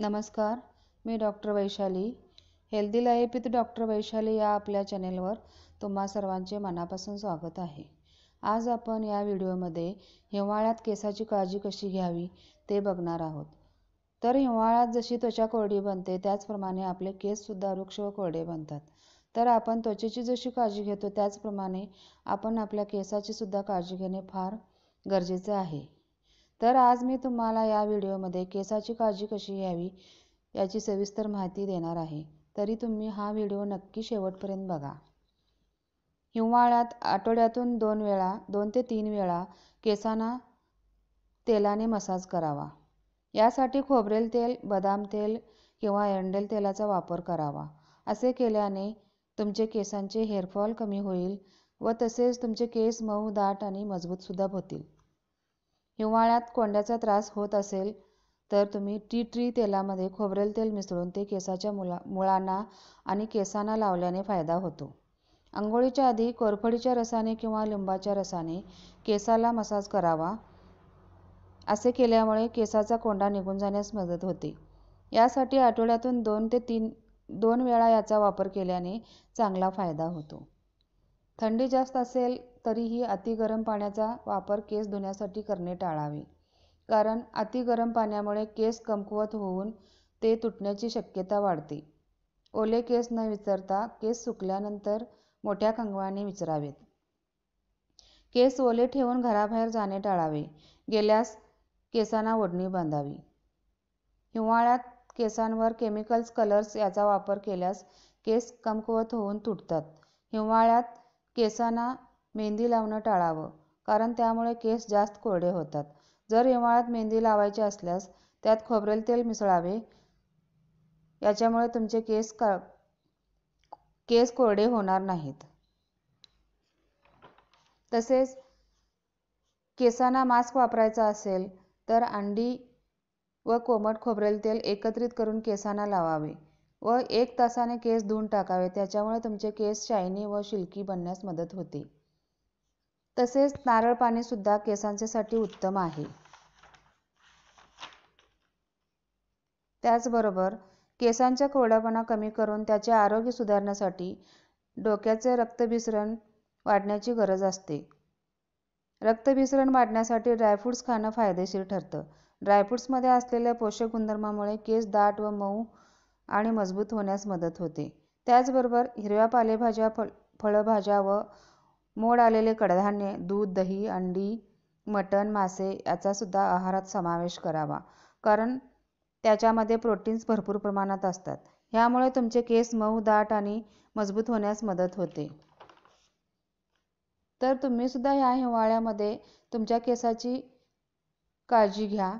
नमस्कार मी doctor Vaishali healthy life with doctor Vaishali या आपल्या चॅनेलवर तुम्हा सर्वांचे मनापासून स्वागत आहे आज आपण या व्हिडिओमध्ये हिवाळ्यात केसाची काळजी कशी घ्यावी ते बघणार आहोत तर हिवाळ्यात जशी त्वचा कोरडी बनते त्याचप्रमाणे आपले केससुद्धा वृक्ष व कोरडे बनतात तर आपण त्वचेची जशी काळजी घेतो त्याचप्रमाणे आपण आपल्या केसाची सुद्धा काळजी घेणे फार गरजेचे आहे तर आज मी तुम्हाला या व्हिडिओमध्ये केसाची काळजी कशी घ्यावी याची सविस्तर माहिती देणार आहे तरी तुम्ही हा व्हिडिओ नक्की शेवटपर्यंत बघा हिवाळ्यात आठवड्यातून दोन वेळा दोन ते तीन वेळा केसांना तेलाने मसाज करावा यासाठी खोबरेल तेल बदाम तेल किंवा एंडेल तेलाचा वापर करावा असे केल्याने तुमचे केसांचे हेअरफॉल कमी होईल व तसेच तुमचे केस मऊ दाट आणि मजबूतसुद्धा होतील हिवाळ्यात कोंड्याचा त्रास होत असेल तर तुम्ही टी ट्री तेलामध्ये खोबरेल तेल मिसळून ते केसाच्या मुला मुळांना आणि केसांना लावल्याने फायदा होतो आंघोळीच्या आधी कोरफडीच्या रसाने किंवा लिंबाच्या रसाने केसाला मसाज करावा असे केल्यामुळे केसाचा कोंडा निघून जाण्यास मदत होते यासाठी आठवड्यातून दोन ते तीन दोन वेळा याचा वापर केल्याने चांगला फायदा होतो थंडी जास्त असेल तरीही अति गरम पाण्याचा वापर केस धुण्यासाठी करणे टाळावे कारण अति गरम पाण्यामुळे केस कमकुवत होऊन ते तुटण्याची शक्यता वाढते ओले केस न विचारता केस सुकल्यानंतर मोठ्या कंगवाने विचरावेत केस ओले ठेवून घराबाहेर जाणे टाळावे गेल्यास केसांना ओढणी बांधावी हिवाळ्यात केसांवर केमिकल्स कलर्स याचा वापर केल्यास केस कमकुवत होऊन तुटतात हिवाळ्यात केसांना मेहंदी लावणं टाळावं कारण त्यामुळे केस जास्त कोरडे होतात जर हिवाळ्यात मेहंदी लावायचे असल्यास त्यात खोबरेल तेल मिसळावे याच्यामुळे तुमचे केस का केस कोरडे होणार नाहीत तसेच केसांना मास्क वापरायचा असेल तर अंडी व कोमट खोबरेल तेल एकत्रित करून केसांना लावावे व एक तासाने केस धुऊन टाकावे त्याच्यामुळे तुमचे केस शायनी व शिल्की बनण्यास मदत होते तसेच नारळ पाणी सुद्धा केसांच्यासाठी उत्तम आहे त्याचबरोबर केसांचा कोरडापणा कमी करून त्याचे आरोग्य सुधारण्यासाठी डोक्याचे रक्तभिसरण वाढण्याची गरज असते रक्तभिसरण वाढण्यासाठी ड्रायफ्रूट्स खाणं फायदेशीर ठरतं मध्ये असलेल्या पोषक गुणधर्मामुळे केस दाट व मऊ आणि मजबूत होण्यास मदत होते त्याचबरोबर हिरव्या पालेभाज्या फळ फळभाज्या व मोड आलेले कडधान्ये दूध दही अंडी मटण मासे याचासुद्धा आहारात समावेश करावा कारण त्याच्यामध्ये प्रोटीन्स भरपूर प्रमाणात असतात ह्यामुळे तुमचे केस मऊ दाट आणि मजबूत होण्यास मदत होते तर तुम्ही सुद्धा ह्या हिवाळ्यामध्ये तुमच्या केसाची काळजी घ्या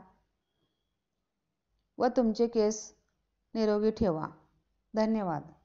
व तुमचे केस निरोगी ठेवा धन्यवाद